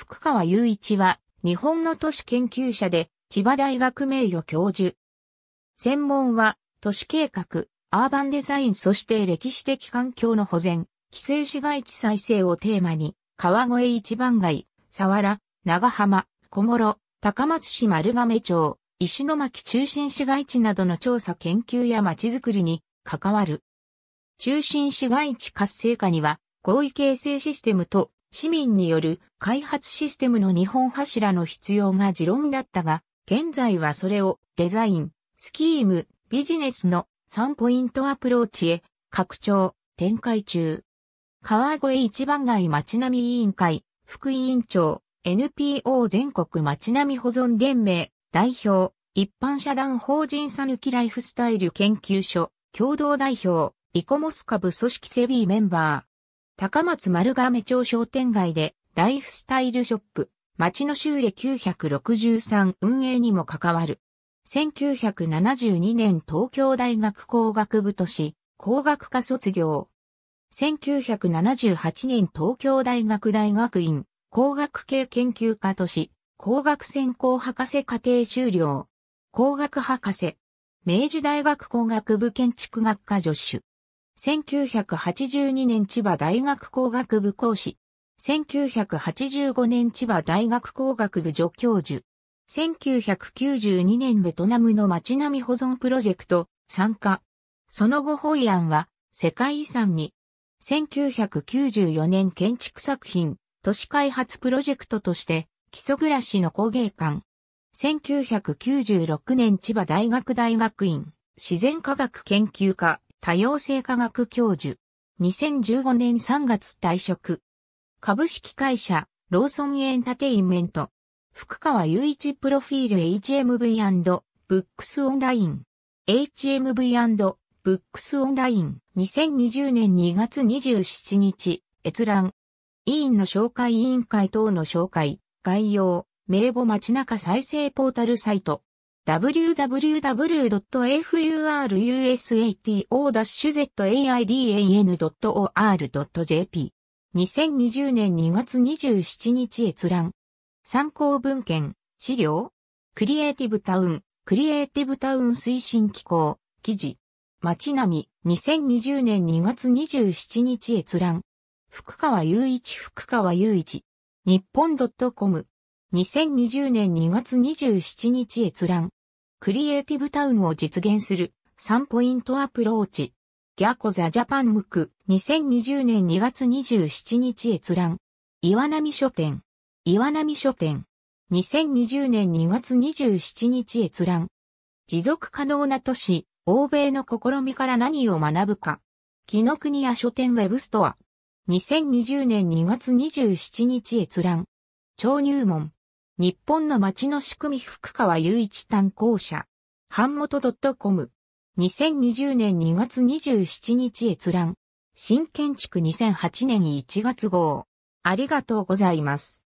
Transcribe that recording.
福川雄一は、日本の都市研究者で、千葉大学名誉教授。専門は、都市計画、アーバンデザインそして歴史的環境の保全、規制市街地再生をテーマに、川越一番街、佐原、長浜、小諸、高松市丸亀町、石巻中心市街地などの調査研究や街づくりに関わる。中心市街地活性化には、合意形成システムと市民による開発システムの日本柱の必要が持論だったが、現在はそれをデザイン、スキーム、ビジネスの3ポイントアプローチへ拡張、展開中。川越一番街町並み委員会、副委員長、NPO 全国町並み保存連盟、代表、一般社団法人さぬきライフスタイル研究所、共同代表、イコモス株組織セビーメンバー。高松丸亀町商店街でライフスタイルショップ、町の修理963運営にも関わる。1972年東京大学工学部都市、工学科卒業。1978年東京大学大学院、工学系研究科都市、工学専攻博士課程修了。工学博士。明治大学工学部建築学科助手。1982年千葉大学工学部講師。1985年千葉大学工学部助教授。1992年ベトナムの街並み保存プロジェクト参加。その後ホイアンは世界遺産に。1994年建築作品都市開発プロジェクトとして基礎暮らしの工芸館。1996年千葉大学大学院自然科学研究科多様性科学教授。2015年3月退職。株式会社、ローソンエンタテインメント。福川雄一プロフィール HMV&Books オンライン。HMV&Books オンライン。2020年2月27日、閲覧。委員の紹介委員会等の紹介、概要、名簿街中再生ポータルサイト。www.furusato-zaidan.or.jp 2020年2月27日閲覧参考文献資料クリエイティブタウンクリエイティブタウン推進機構記事町並み、2020年2月27日閲覧福川雄一福川雄一日本 .com 2020年2月27日閲覧。クリエイティブタウンを実現する3ポイントアプローチ。ギャコザジャパンムク2020年2月27日閲覧。岩波書店。岩波書店。2020年2月27日閲覧。持続可能な都市、欧米の試みから何を学ぶか。木の国屋書店ウェブストア。2020年2月27日閲覧。超入門。日本の街の仕組み福川雄一担当者。版元 .com。2020年2月27日閲覧。新建築2008年1月号。ありがとうございます。